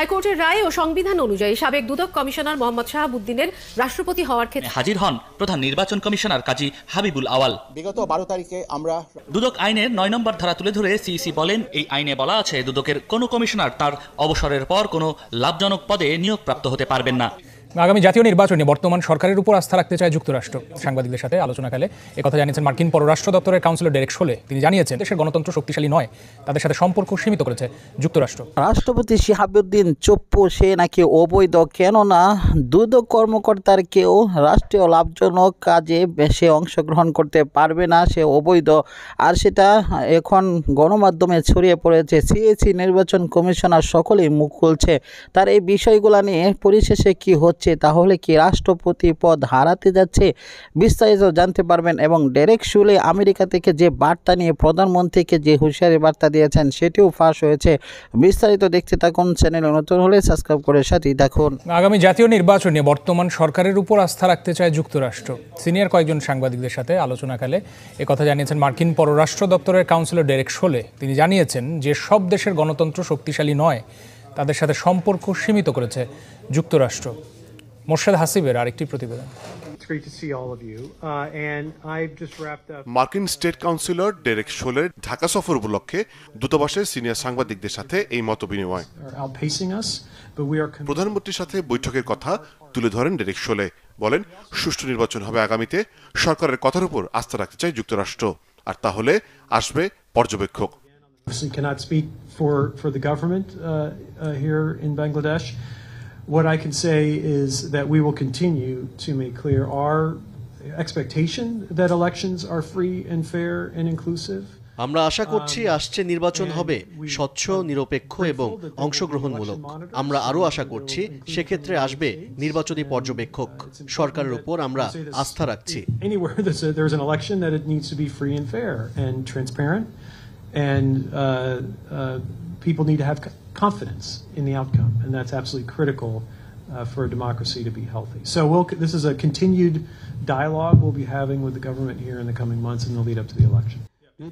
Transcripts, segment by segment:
হাইকোর্টের রায় ও সংবিধান অনুযায়ী সাবেক দুদক কমিশনার মোহাম্মদ শাহাবুদ্দিনের রাষ্ট্রপতি হওয়ার ক্ষেত্রে হাজির হন প্রধান নির্বাচন কমিশনার কাজী হাবিবুল আওয়াল বিগত বারো তারিখে আমরা দুদক আইনের নয় নম্বর ধারা তুলে ধরে সিইসি বলেন এই আইনে বলা আছে দুদকের কোনো কমিশনার তার অবসরের পর কোনো লাভজনক পদে নিয়োগপ্রাপ্ত হতে পারবেন না আগামী জাতীয় নির্বাচনে বর্তমান সরকারের উপর আস্থা রাখতে চায় যুক্তরাষ্ট্র সাংবাদিকদের সাথে আলোচনাকালে একথা জানিয়েছেন মার্কিন পররাষ্ট্র দপ্তরের কাউন্সিলর ডেরেক শোলে তিনি জানিয়েছেন দেশের গণতন্ত্র শক্তিশালী নয় তাদের সাথে সম্পর্ক সীমিত করেছে যুক্তরাষ্ট্র রাষ্ট্রপতি শিহাবুদ্দিন চপ্পু সে নাকি অবৈধ কেননা দুদক কেউ রাষ্ট্রীয় লাভজনক কাজে সে অংশগ্রহণ করতে পারবে না সে অবৈধ আর সেটা এখন গণমাধ্যমে ছড়িয়ে পড়েছে সিএসি নির্বাচন কমিশনার সকলেই মুখ খুলছে তার এই বিষয়গুলো নিয়ে পরিশেষে কি হচ্ছে হচ্ছে তাহলে কি রাষ্ট্রপতি পদ হারাতে যাচ্ছে বিস্তারিত জানতে পারবেন এবং ডেরেক শুলে আমেরিকা থেকে যে বার্তা নিয়ে প্রধানমন্ত্রীকে যে হুঁশিয়ারি বার্তা দিয়েছেন সেটিও ফাঁস হয়েছে বিস্তারিত দেখতে থাকুন চ্যানেল নতুন হলে সাবস্ক্রাইব করে সাথেই দেখুন আগামী জাতীয় নির্বাচনে বর্তমান সরকারের উপর আস্থা রাখতে চায় যুক্তরাষ্ট্র সিনিয়র কয়েকজন সাংবাদিকদের সাথে আলোচনাকালে কথা জানিয়েছেন মার্কিন পররাষ্ট্র দপ্তরের কাউন্সিলর ডেরেক শোলে তিনি জানিয়েছেন যে সব দেশের গণতন্ত্র শক্তিশালী নয় তাদের সাথে সম্পর্ক সীমিত করেছে যুক্তরাষ্ট্র মোর্শেদ হাসিবের আরেকটি প্রতিবেদন uh, মার্কিন স্টেট কাউন্সিলর ডেরেক শোলের ঢাকা সফর উপলক্ষে দূতাবাসের সিনিয়র সাংবাদিকদের সাথে এই মত বিনিময় প্রধানমন্ত্রীর সাথে বৈঠকের কথা তুলে ধরেন ডেরেক শোলে বলেন সুষ্ঠু নির্বাচন হবে আগামীতে সরকারের কথার উপর আস্থা রাখতে চায় যুক্তরাষ্ট্র আর তাহলে আসবে পর্যবেক্ষক cannot speak for, for the government uh, uh What I can say is that we will continue to make clear our expectation that elections are free and fair and inclusive. আমরা আশা করছি আসছে নির্বাচন হবে স্বচ্ছ নিরপেক্ষ এবং অংশগ্রহণমূলক আমরা আরও আশা করছি সেক্ষেত্রে আসবে নির্বাচনী পর্যবেক্ষক সরকারের উপর আমরা আস্থা রাখছি people need to have confidence in the outcome, and that's absolutely critical uh, for a democracy to be healthy. So we'll, this is a continued dialogue we'll be having with the government here in the coming months in the lead up to the election.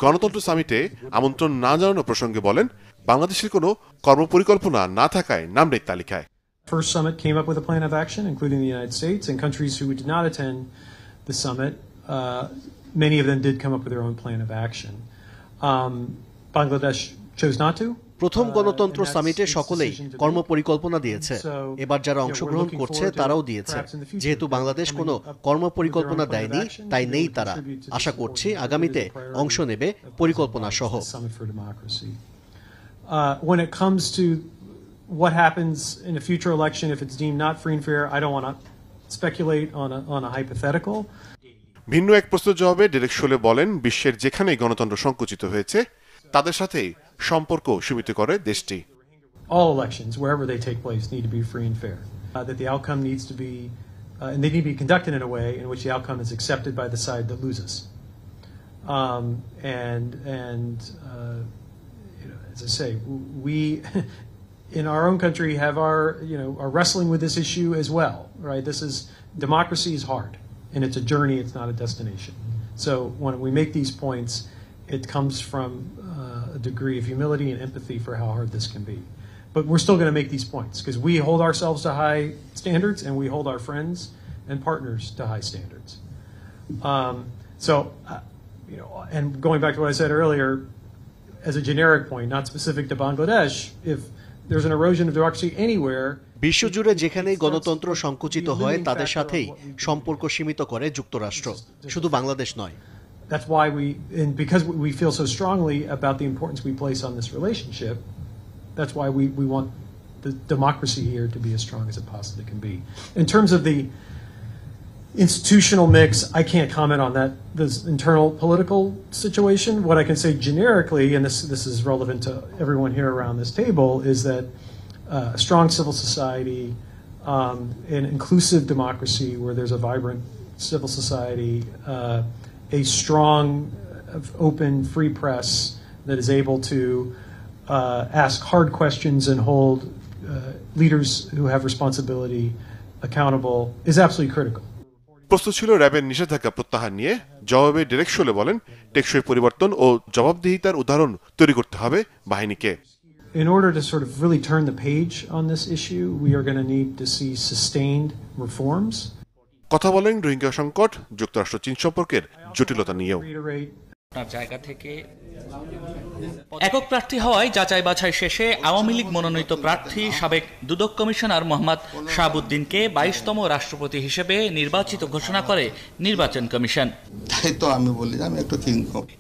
গণতন্ত্র সামিটে আমন্ত্রণ না জানানো প্রসঙ্গে বলেন বাংলাদেশের কোনো কর্মপরিকল্পনা না থাকায় তালিকায় First summit came up with a plan of action, including the United States and countries who did not attend the summit. Uh, many of them did come up with their own plan of action. Um, Bangladesh chose not to. প্রথম uh, গণতন্ত্র সামিটে সকলেই কর্মপরিকল্পনা দিয়েছে এবার যারা অংশগ্রহণ করছে তারাও দিয়েছে যেহেতু বাংলাদেশ কোনো কর্মপরিকল্পনা দেয়নি তাই নেই তারা আশা করছি আগামীতে অংশ নেবে পরিকল্পনা সহ uh, what happens in a future election if it's deemed not free and fair, I don't want to speculate on a, on a hypothetical. ভিন্ন এক প্রশ্ন জবাবে ডেরেক শোলে বলেন বিশ্বের যেখানেই গণতন্ত্র সংকুচিত হয়েছে তাদের সাথে সম্পর্ক সীমিত করে দেশটি All elections, wherever they take place, need to be free and fair. Uh, that the outcome needs to be, uh, and they need to be conducted in a way in which the outcome is accepted by the side that loses. Um, and and uh, you know, as I say, we in our own country have our you know are wrestling with this issue as well, right? This is democracy is hard, and it's a journey. It's not a destination. So when we make these points, it comes from uh, a degree of humility and empathy for how hard this can be. But we're still going to make these points because we hold ourselves to high standards and we hold our friends and partners to high standards. Um, so, uh, you know, and going back to what I said earlier, as a generic point, not specific to Bangladesh, if there's an erosion of democracy anywhere, বিশ্বজুড়ে যেখানেই গণতন্ত্র সংকুচিত হয় তাদের সাথেই সম্পর্ক সীমিত করে যুক্তরাষ্ট্র শুধু বাংলাদেশ নয় that's why we, and because we feel so strongly about the importance we place on this relationship, that's why we, we want the democracy here to be as strong as it possibly can be. In terms of the institutional mix, I can't comment on that, this internal political situation. What I can say generically, and this, this is relevant to everyone here around this table, is that uh, a strong civil society, um, an inclusive democracy where there's a vibrant civil society, uh, a strong, uh, open, free press that is able to uh, ask hard questions and hold uh, leaders who have responsibility accountable is absolutely critical. প্রস্তুত ছিল র্যাবের নিষেধাজ্ঞা প্রত্যাহার নিয়ে জবাবে শোলে বলেন টেকসই পরিবর্তন ও জবাবদিহিতার উদাহরণ তৈরি করতে হবে বাহিনীকে In order to sort of really turn the page on this issue, we are going to need to see sustained reforms কথা বলেন রোহিঙ্গা সংকট যুক্তরাষ্ট্র চীন সম্পর্কের জটিলতা নিয়েও জায়গা থেকে একক প্রার্থী হওয়ায় যাচাই বাছাই শেষে আওয়ামী লীগ মনোনীত প্রার্থী সাবেক দুদক কমিশনার মোহাম্মদ শাহাবুদ্দিনকে বাইশতম রাষ্ট্রপতি হিসেবে নির্বাচিত ঘোষণা করে নির্বাচন কমিশন তাই তো আমি বলি আমি একটু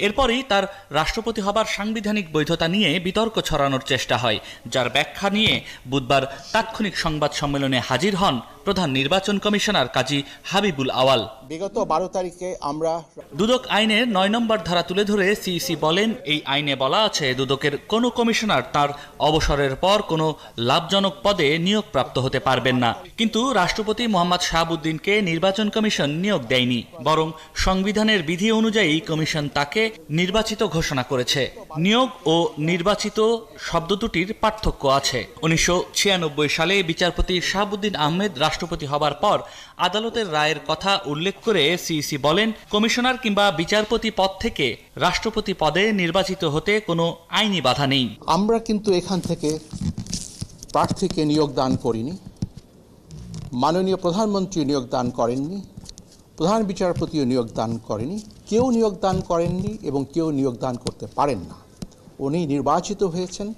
এরপরই তার রাষ্ট্রপতি হবার সাংবিধানিক বৈধতা নিয়ে বিতর্ক ছড়ানোর চেষ্টা হয় যার ব্যাখ্যা নিয়ে বুধবার তাৎক্ষণিক সংবাদ সম্মেলনে হাজির হন প্রধান নির্বাচন কমিশনার কাজী হাবিবুল আওয়াল বিগত বারো তারিখে আমরা দুদক আইনের নয় নম্বর ধারা তুলে ধরে সিইসি বলেন এই আইনে বলা আছে দুদকের কোনো কমিশনার তার অবসরের পর কোনো লাভজনক পদে নিয়োগপ্রাপ্ত হতে পারবেন না কিন্তু রাষ্ট্রপতি মোহাম্মদ শাহাবুদ্দিনকে নির্বাচন কমিশন নিয়োগ দেয়নি বরং সংবিধানের বিধি অনুযায়ী কমিশন তাকে নির্বাচিত ঘোষণা করেছে নিয়োগ ও নির্বাচিত শব্দ দুটির পার্থক্য আছে উনিশশো সালে বিচারপতি শাহাবুদ্দিন আহমেদ রাষ্ট্র রাষ্ট্রপতি হবার পর আদালতের রায়ের কথা উল্লেখ করে সিইসি বলেন কমিশনার কিংবা বিচারপতি পদ থেকে রাষ্ট্রপতি পদে নির্বাচিত হতে কোনো আইনি বাধা নেই আমরা কিন্তু এখান থেকে প্রার্থীকে নিয়োগ দান করিনি মাননীয় প্রধানমন্ত্রী নিয়োগ দান করেননি প্রধান বিচারপতিও নিয়োগ দান করেনি কেউ নিয়োগ দান করেননি এবং কেউ নিয়োগ দান করতে পারেন না উনি নির্বাচিত হয়েছেন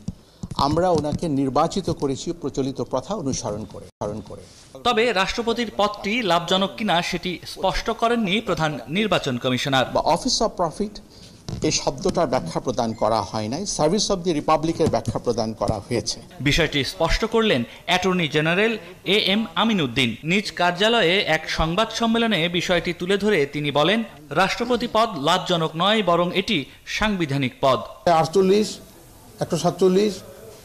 আমরা ওনাকে নির্বাচিত করেছি প্রচলিত প্রথা অনুসরণ করে স্মরণ করে তবে রাষ্ট্রপতির পদটি লাভজনক কিনা সেটি স্পষ্ট করেননি প্রধান নির্বাচন কমিশনার বা অফিস অফ প্রফিট এই শব্দটার ব্যাখ্যা প্রদান করা হয় নাই সার্ভিস অব দি রিপাবলিকের ব্যাখ্যা প্রদান করা হয়েছে বিষয়টি স্পষ্ট করলেন attorney general A M Aminuddin নিজ কার্যালয়ে এক সংবাদ সম্মেলনে বিষয়টি তুলে ধরে তিনি বলেন রাষ্ট্রপতি পদ লাভজনক নয় বরং এটি সাংবিধানিক পদ আটচল্লিশ একশো সাতচল্লিশ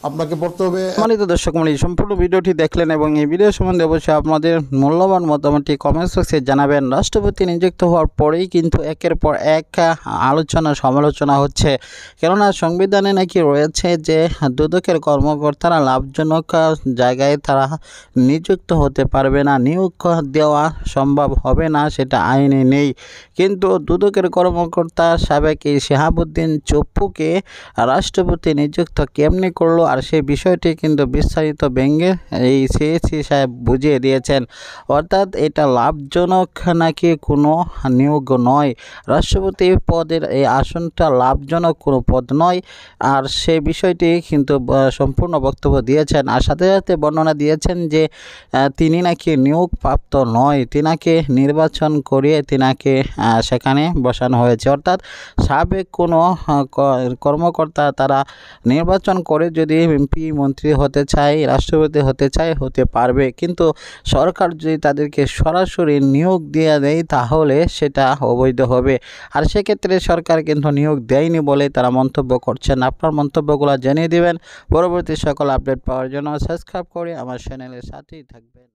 আপনাকে পড়তে হবে সম্মানিত দর্শক মন্ডলী সম্পূর্ণ ভিডিওটি দেখলেন এবং এই ভিডিও সম্বন্ধে অবশ্যই আপনাদের মূল্যবান মতামতটি কমেন্ট বক্সে জানাবেন রাষ্ট্রপতি নিযুক্ত হওয়ার পরেই কিন্তু একের পর এক আলোচনা সমালোচনা হচ্ছে কেননা সংবিধানে নাকি রয়েছে যে দুদকের কর্মকর্তারা লাভজনক জায়গায় তারা নিযুক্ত হতে পারবে না নিয়োগ দেওয়া সম্ভব হবে না সেটা আইনে নেই কিন্তু দুদকের কর্মকর্তা সাবেক এই শাহাবুদ্দিন চপ্পুকে রাষ্ট্রপতি নিযুক্ত কেমনি করলো আর সেই বিষয়টি কিন্তু বিস্তারিত ব্যঙ্গে এই সিএসি সাহেব বুঝিয়ে দিয়েছেন অর্থাৎ এটা লাভজনক নাকি কোনো নিয়োগ নয় রাষ্ট্রপতি পদের এই আসনটা লাভজনক কোনো পদ নয় আর সে বিষয়টি কিন্তু সম্পূর্ণ বক্তব্য দিয়েছেন আর সাথে সাথে বর্ণনা দিয়েছেন যে তিনি নাকি নিয়োগ প্রাপ্ত নয় তিনাকে নির্বাচন করিয়ে তিনাকে সেখানে বসানো হয়েছে অর্থাৎ সাবেক কোনো কর্মকর্তা তারা নির্বাচন করে যদি প্রধানমন্ত্রী এমপি মন্ত্রী হতে চায় রাষ্ট্রপতি হতে চায় হতে পারবে কিন্তু সরকার যদি তাদেরকে সরাসরি নিয়োগ দিয়ে দেয় তাহলে সেটা অবৈধ হবে আর সেক্ষেত্রে সরকার কিন্তু নিয়োগ দেয়নি বলে তারা মন্তব্য করছেন আপনার মন্তব্যগুলো জানিয়ে দেবেন পরবর্তী সকল আপডেট পাওয়ার জন্য সাবস্ক্রাইব করে আমার চ্যানেলের সাথেই থাকবেন